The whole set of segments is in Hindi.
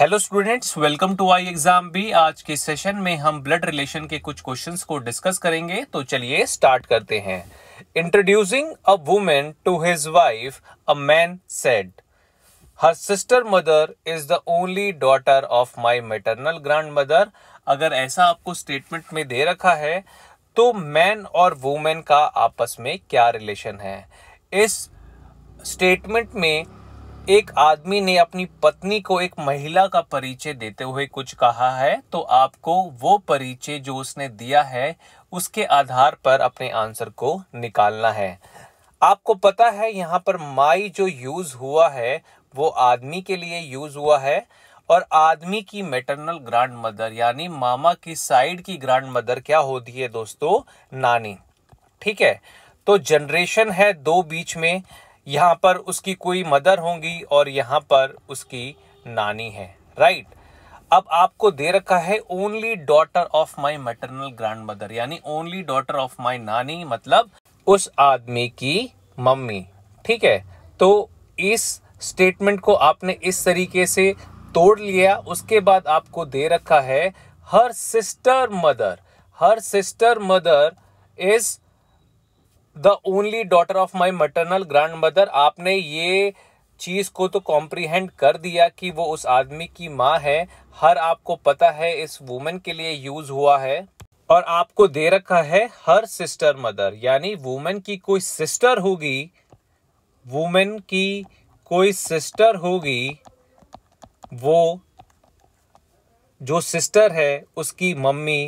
Hello students welcome to I exam भी आज के सेशन में हम ब्लड रिलेशन के कुछ क्वेश्चंस को डिस्कस करेंगे तो चलिए स्टार्ट करते हैं introducing a women to his wife a man said her sister mother is the only daughter of my maternal grand mother अगर ऐसा आपको स्टेटमेंट में दे रखा है तो मैन और वुमेन का आपस में क्या रिलेशन है इस स्टेटमेंट में एक आदमी ने अपनी पत्नी को एक महिला का परिचय देते हुए कुछ कहा है तो आपको वो परिचय जो उसने दिया है उसके आधार पर अपने आंसर को निकालना है आपको पता है यहाँ पर माई जो यूज हुआ है वो आदमी के लिए यूज हुआ है और आदमी की मेटरनल ग्रांड मदर यानी मामा की साइड की ग्रांड मदर क्या होती है दोस्तों नानी ठीक है तो जनरेशन है दो बीच में यहाँ पर उसकी कोई मदर होंगी और यहाँ पर उसकी नानी है राइट अब आपको दे रखा है only daughter of my maternal grand mother यानी ओनली डॉटर ऑफ माई नानी मतलब उस आदमी की मम्मी ठीक है तो इस स्टेटमेंट को आपने इस तरीके से तोड़ लिया उसके बाद आपको दे रखा है her sister mother her sister mother is the only daughter of my maternal grand mother आपने ये चीज़ को तो कॉम्प्रीहेंड कर दिया कि वो उस आदमी की माँ है हर आपको पता है इस वुमेन के लिए यूज़ हुआ है और आपको दे रखा है हर सिस्टर मदर यानी वुमेन की कोई सिस्टर होगी वुमेन की कोई सिस्टर होगी वो जो सिस्टर है उसकी मम्मी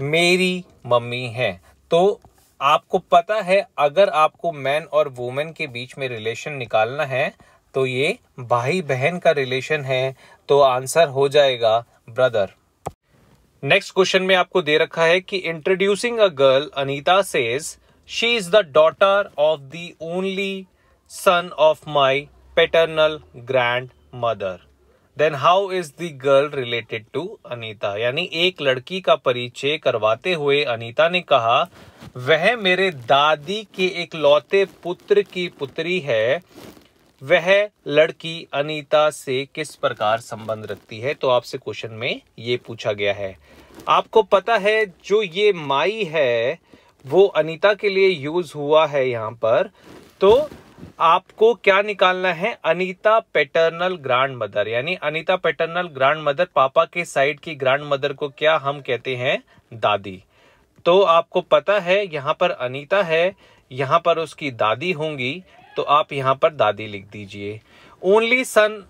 मेरी मम्मी है तो आपको पता है अगर आपको मैन और वुमेन के बीच में रिलेशन निकालना है तो ये भाई बहन का रिलेशन है तो आंसर हो जाएगा ब्रदर नेक्स्ट क्वेश्चन में आपको दे रखा है कि introducing a girl Anita says she is the daughter of the only son of my paternal grand mother then how is the girl related to Anita यानी एक लड़की का परिचय करवाते हुए अनीता ने कहा वह मेरे दादी के एक लौते पुत्र की पुत्री है वह लड़की अनीता से किस प्रकार संबंध रखती है तो आपसे क्वेश्चन में ये पूछा गया है आपको पता है जो ये माई है वो अनीता के लिए यूज हुआ है यहाँ पर तो आपको क्या निकालना है अनीता पैटर्नल ग्रैंड मदर यानी अनीता पैटर्नल ग्रैंड मदर पापा के साइड की ग्रैंड मदर को क्या हम कहते हैं दादी तो आपको पता है यहाँ पर अनीता है यहाँ पर उसकी दादी होंगी तो आप यहाँ पर दादी लिख दीजिए only son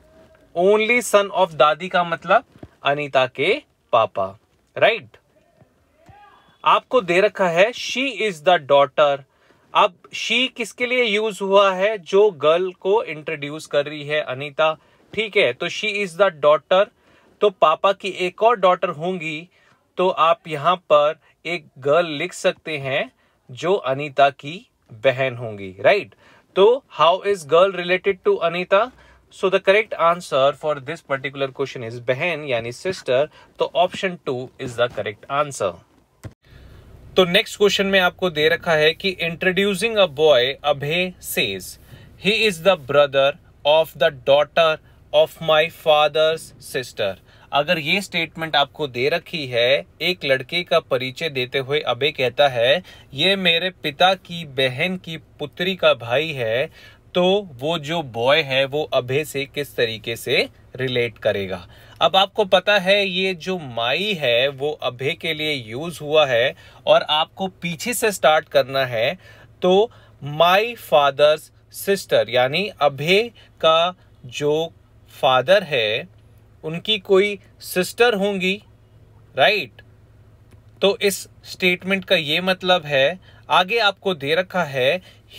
only son of दादी का मतलब अनीता के पापा राइट right? आपको दे रखा है शी इज द डॉटर अब शी किसके लिए यूज हुआ है जो गर्ल को इंट्रोड्यूस कर रही है अनीता ठीक है तो शी इज द डॉटर तो पापा की एक और डॉटर होंगी तो आप यहाँ पर एक गर्ल लिख सकते हैं जो अनीता की बहन होंगी राइट तो how is girl related to Anita so the correct answer for this particular question is बहन यानी सिस्टर तो option two is the correct answer तो नेक्स्ट क्वेश्चन में आपको दे रखा है कि introducing a boy Abhay says he is the brother of the daughter of my father's sister अगर ये स्टेटमेंट आपको दे रखी है एक लड़के का परिचय देते हुए अबे कहता है ये मेरे पिता की बहन की पुत्री का भाई है तो वो जो बॉय है वो अभे से किस तरीके से रिलेट करेगा अब आपको पता है ये जो माई है वो अभे के लिए यूज हुआ है और आपको पीछे से स्टार्ट करना है तो माई फादर्स सिस्टर यानी अभे का जो फादर है उनकी कोई सिस्टर होंगी राइट तो इस स्टेटमेंट का ये मतलब है आगे आपको दे रखा है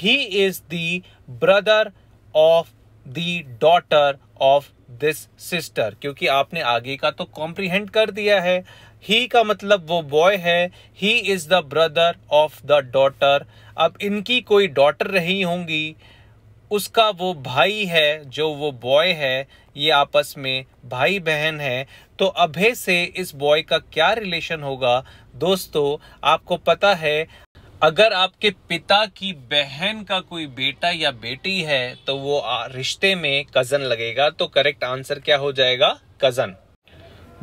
he is the brother of the daughter of this sister क्योंकि आपने आगे का तो कॉम्प्रीहेंड कर दिया है ही का मतलब वो बॉय है he is the brother of the daughter अब इनकी कोई डॉटर रही होंगी उसका वो भाई है जो वो बॉय है ये आपस में भाई बहन है तो अभय से इस बॉय का क्या रिलेशन होगा दोस्तों आपको पता है अगर आपके पिता की बहन का कोई बेटा या बेटी है तो वो रिश्ते में कजन लगेगा तो करेक्ट आंसर क्या हो जाएगा कजन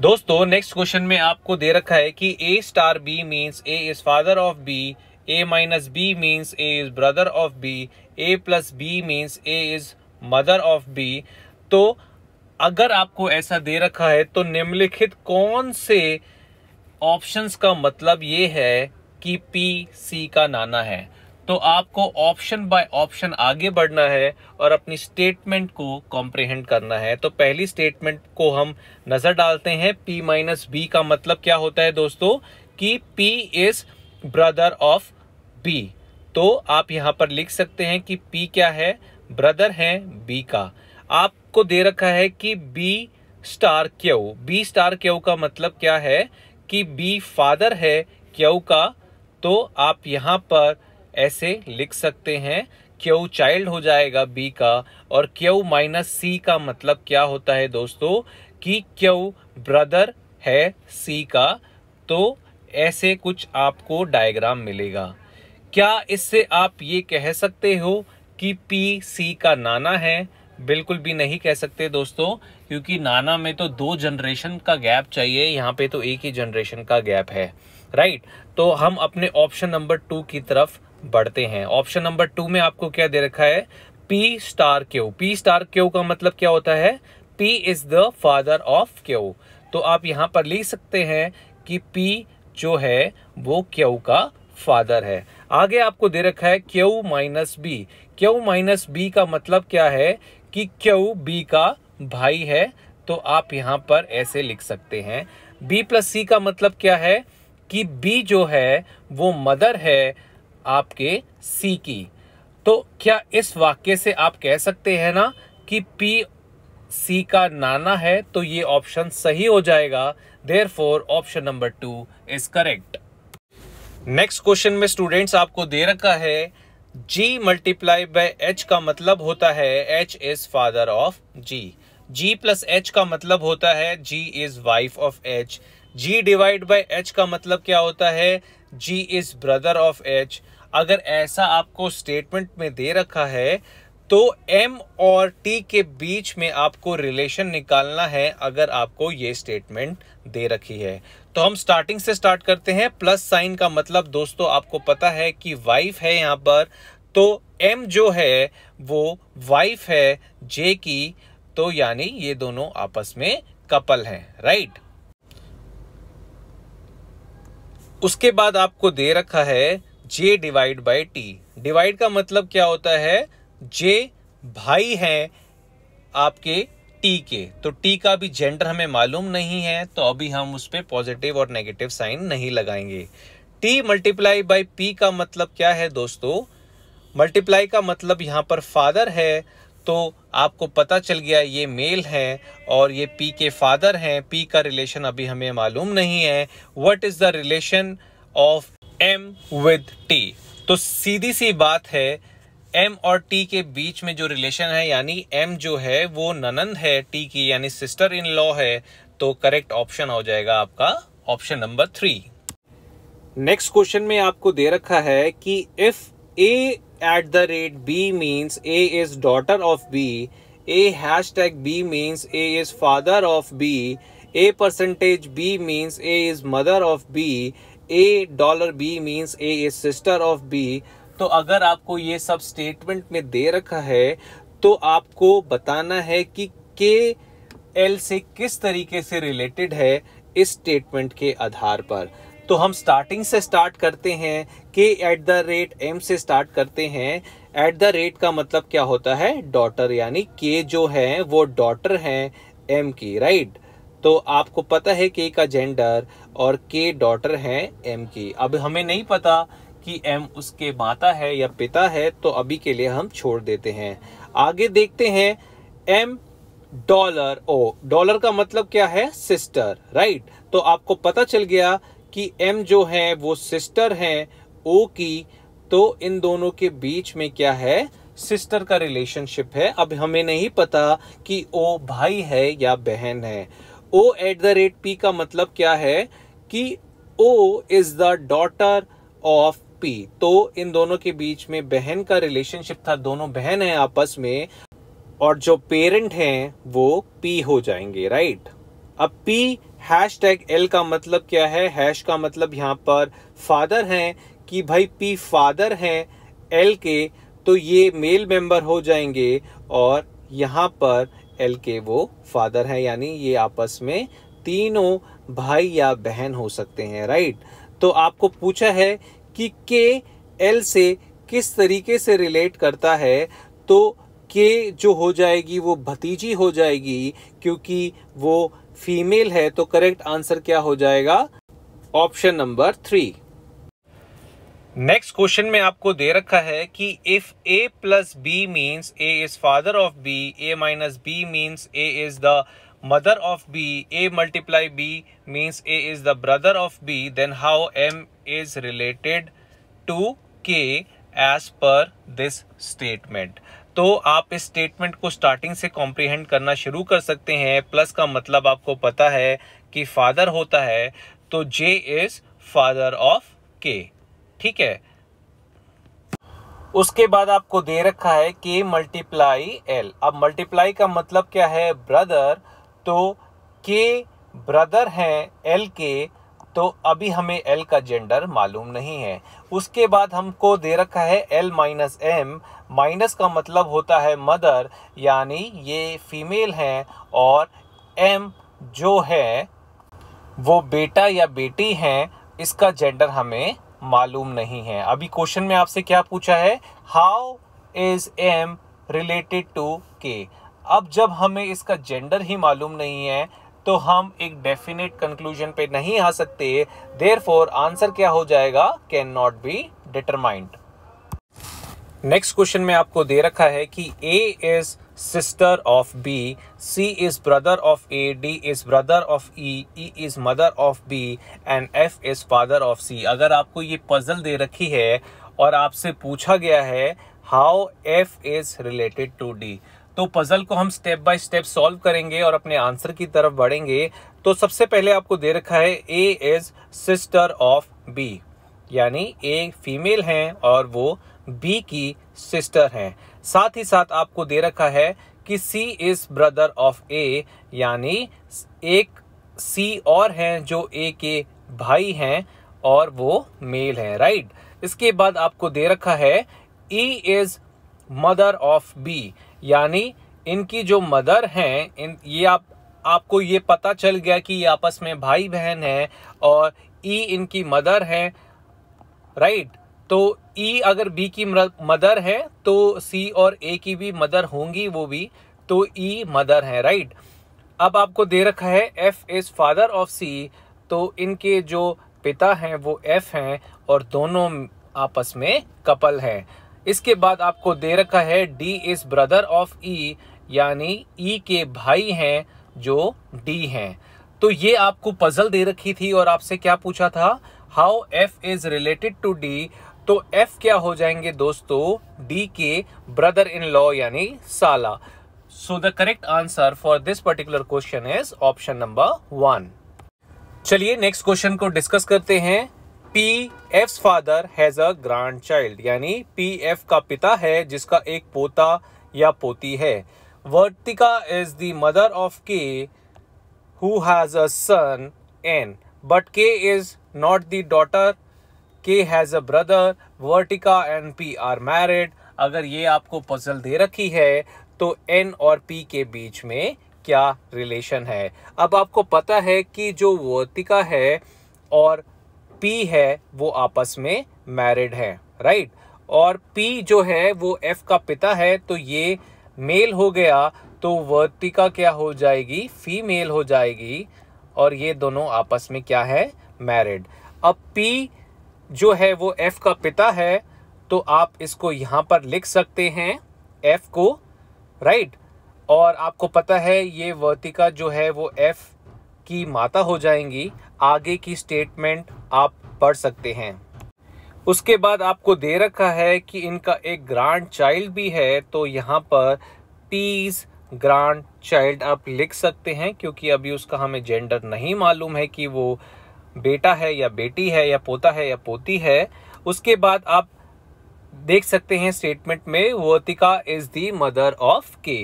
दोस्तों नेक्स्ट क्वेश्चन में आपको दे रखा है कि A star B means A is father of B A minus B means A is brother of B A plus B means A is mother of B तो अगर आपको ऐसा दे रखा है तो निम्नलिखित कौन से ऑप्शंस का मतलब ये है कि पी सी का नाना है तो आपको ऑप्शन बाय ऑप्शन आगे बढ़ना है और अपनी स्टेटमेंट को कॉम्प्रिहेंड करना है तो पहली स्टेटमेंट को हम नज़र डालते हैं पी माइनस बी का मतलब क्या होता है दोस्तों कि P is brother of B तो आप यहाँ पर लिख सकते हैं कि पी क्या है ब्रदर है बी का आपको दे रखा है कि B star Q B star Q का मतलब क्या है कि बी फादर है क्यू का तो आप यहाँ पर ऐसे लिख सकते हैं क्यू चाइल्ड हो जाएगा बी का और क्यू माइनस सी का मतलब क्या होता है दोस्तों कि क्यू ब्रदर है सी का तो ऐसे कुछ आपको डायग्राम मिलेगा क्या इससे आप ये कह सकते हो कि पी सी का नाना है बिल्कुल भी नहीं कह सकते दोस्तों क्योंकि नाना में तो दो जनरेशन का गैप चाहिए यहाँ पे तो एक ही जनरेशन का गैप है राइट तो हम अपने ऑप्शन नंबर टू की तरफ बढ़ते हैं ऑप्शन नंबर टू में आपको क्या दे रखा है P star Q P star Q का मतलब क्या होता है P is the father of Q तो आप यहाँ पर लिख सकते हैं कि पी जो है वो क्यू का फादर है आगे आपको दे रखा है Q minus B Q minus B का मतलब क्या है कि क्यू बी का भाई है तो आप यहाँ पर ऐसे लिख सकते हैं बी प्लस सी का मतलब क्या है कि बी जो है वो मदर है आपके सी की तो क्या इस वाक्य से आप कह सकते हैं ना कि पी सी का नाना है तो ये ऑप्शन सही हो जाएगा there four option number two is correct next question में स्टूडेंट्स आपको दे रखा है जी मल्टीप्लाई बाय एच का मतलब होता है H is father of G G plus H का मतलब होता है G is wife of H g divide by h का मतलब क्या होता है g is brother of h अगर ऐसा आपको स्टेटमेंट में दे रखा है तो m और t के बीच में आपको रिलेशन निकालना है अगर आपको ये स्टेटमेंट दे रखी है तो हम स्टार्टिंग से स्टार्ट करते हैं प्लस साइन का मतलब दोस्तों आपको पता है कि वाइफ है यहाँ पर तो m जो है वो वाइफ है j की तो यानी ये दोनों आपस में कपल हैं राइट उसके बाद आपको दे रखा है J divide by T divide का मतलब क्या होता है जे भाई है आपके टी के तो टी का भी जेंडर हमें मालूम नहीं है तो अभी हम उस पर पॉजिटिव और नेगेटिव साइन नहीं लगाएंगे टी मल्टीप्लाई बाई पी का मतलब क्या है दोस्तों मल्टीप्लाई का मतलब यहाँ पर फादर है तो आपको पता चल गया ये मेल हैं और ये पी के फादर हैं पी का रिलेशन अभी हमें मालूम नहीं है what is the relation of M with T तो सीधी सी बात है एम और टी के बीच में जो रिलेशन है यानी एम जो है वो ननंद है टी की यानी सिस्टर इन लॉ है तो करेक्ट ऑप्शन हो जाएगा आपका option number three next question में आपको दे रखा है कि if A at the rate b means a is daughter of b a hashtag b means a is father of b a percentage b means a is mother of b a dollar B means A is sister of B तो अगर आपको ये सब स्टेटमेंट में दे रखा है तो आपको बताना है कि के एल से किस तरीके से रिलेटेड है इस स्टेटमेंट के आधार पर तो हम स्टार्टिंग से स्टार्ट करते हैं के एट द रेट एम से स्टार्ट करते हैं एट द रेट का मतलब क्या होता है डॉटर यानी के जो है वो डॉटर है एम की राइट तो आपको पता है के का जेंडर और के डॉटर है एम की अब हमें नहीं पता कि एम उसके माता है या पिता है तो अभी के लिए हम छोड़ देते हैं आगे देखते हैं एम डॉलर ओ डॉलर का मतलब क्या है सिस्टर राइट तो आपको पता चल गया कि एम जो है वो सिस्टर है ओ की तो इन दोनों के बीच में क्या है सिस्टर का रिलेशनशिप है अब हमें नहीं पता कि ओ भाई है या बहन है O at the rate P का मतलब क्या है कि O is the daughter of P तो इन दोनों के बीच में बहन का रिलेशनशिप था दोनों बहन है आपस में और जो पेरेंट हैं वो पी हो जाएंगे राइट अब पी हैश टैग एल का मतलब क्या है हैश का मतलब यहाँ पर फादर हैं कि भाई पी फादर हैं एल के तो ये मेल मेंबर हो जाएंगे और यहाँ पर एल के वो फादर हैं यानी ये आपस में तीनों भाई या बहन हो सकते हैं राइट तो आपको पूछा है कि के एल से किस तरीके से रिलेट करता है तो के जो हो जाएगी वो भतीजी हो जाएगी क्योंकि वो फीमेल है तो करेक्ट आंसर क्या हो जाएगा option number three next question में आपको दे रखा है कि if A plus B means A is father of B A minus B means A is the mother of B A multiply B means A is the brother of B then how M is related to K as पर दिस स्टेटमेंट तो आप इस स्टेटमेंट को स्टार्टिंग से कॉम्प्रीहेंड करना शुरू कर सकते हैं प्लस का मतलब आपको पता है कि फादर होता है तो जे इज फादर ऑफ के ठीक है उसके बाद आपको दे रखा है के मल्टीप्लाई एल अब मल्टीप्लाई का मतलब क्या है ब्रदर तो के ब्रदर है एल के तो अभी हमें एल का जेंडर मालूम नहीं है उसके बाद हमको दे रखा है एल माइनस एम माइनस का मतलब होता है मदर यानी ये फीमेल हैं और एम जो है वो बेटा या बेटी हैं इसका जेंडर हमें मालूम नहीं है अभी क्वेश्चन में आपसे क्या पूछा है how is M related to K अब जब हमें इसका जेंडर ही मालूम नहीं है तो हम एक डेफिनेट कंक्लूजन पे नहीं आ सकते देर फोर आंसर क्या हो जाएगा can not be determined next question में आपको दे रखा है कि A is sister of B C is brother of A D is brother of E E is mother of B and F is father of C अगर आपको ये पजल दे रखी है और आपसे पूछा गया है how F is related to D तो पजल को हम स्टेप बाय स्टेप सॉल्व करेंगे और अपने आंसर की तरफ बढ़ेंगे तो सबसे पहले आपको दे रखा है A is sister of B यानी ए फीमेल हैं और वो बी की सिस्टर हैं साथ ही साथ आपको दे रखा है कि C is brother of A यानी एक सी और हैं जो ए के भाई हैं और वो मेल हैं राइट इसके बाद आपको दे रखा है E is mother of B यानी इनकी जो मदर हैं इन ये आप आपको ये पता चल गया कि ये आपस में भाई बहन है और ई इनकी मदर है राइट तो ई अगर बी की मदर है तो सी और ए की भी मदर होंगी वो भी तो ई मदर है राइट अब आपको दे रखा है F is father of C तो इनके जो पिता हैं वो एफ हैं और दोनों आपस में कपल हैं इसके बाद आपको दे रखा है D is brother of E यानी ई e के भाई हैं जो डी हैं तो ये आपको पजल दे रखी थी और आपसे क्या पूछा था how F is related to D तो एफ क्या हो जाएंगे दोस्तों डी के ब्रदर इन लॉ यानी साला so the correct answer for this particular question is option number one चलिए नेक्स्ट क्वेश्चन को डिस्कस करते हैं P F father has a grandchild यानी पी एफ का पिता है जिसका एक पोता या पोती है Vartika is the mother of K who has a son N but K is not the daughter K has a brother Vartika and P are married अगर ये आपको पजल दे रखी है तो एन और पी के बीच में क्या रिलेशन है अब आपको पता है कि जो वर्तिका है और पी है वो आपस में मैरिड है राइट और पी जो है वो एफ का पिता है तो ये मेल हो गया तो वर्तिका क्या हो जाएगी फीमेल हो जाएगी और ये दोनों आपस में क्या है मैरिड अब पी जो है वो एफ का पिता है तो आप इसको यहाँ पर लिख सकते हैं एफ को राइट और आपको पता है ये वर्तिका जो है वो एफ की माता हो जाएंगी आगे की स्टेटमेंट आप पढ़ सकते हैं उसके बाद आपको दे रखा है कि इनका एक ग्रांड चाइल्ड भी है तो यहाँ पर पीस ग्रांड चाइल्ड आप लिख सकते हैं क्योंकि अभी उसका हमें जेंडर नहीं मालूम है कि वो बेटा है या बेटी है या पोता है या पोती है उसके बाद आप देख सकते हैं स्टेटमेंट में Vartika is the mother of K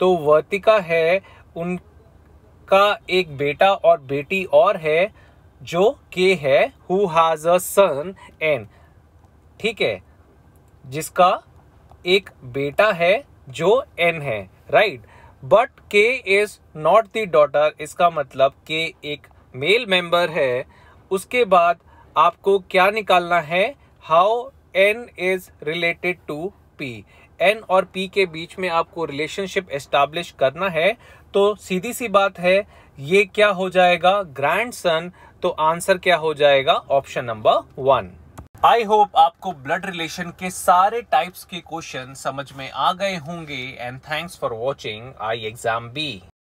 तो वर्तिका है उन का एक बेटा और बेटी और है जो के है who has a son N ठीक है जिसका एक बेटा है जो एन है right but K is not the daughter इसका मतलब के एक मेल मेंबर है उसके बाद आपको क्या निकालना है how N is related to P N और पी के बीच में आपको रिलेशनशिप एस्टाब्लिश करना है तो सीधी सी बात है ये क्या हो जाएगा ग्रैंड सन तो आंसर क्या हो जाएगा option number one I hope आपको ब्लड रिलेशन के सारे टाइप्स के क्वेश्चन समझ में आ गए होंगे and thanks for watching I exam B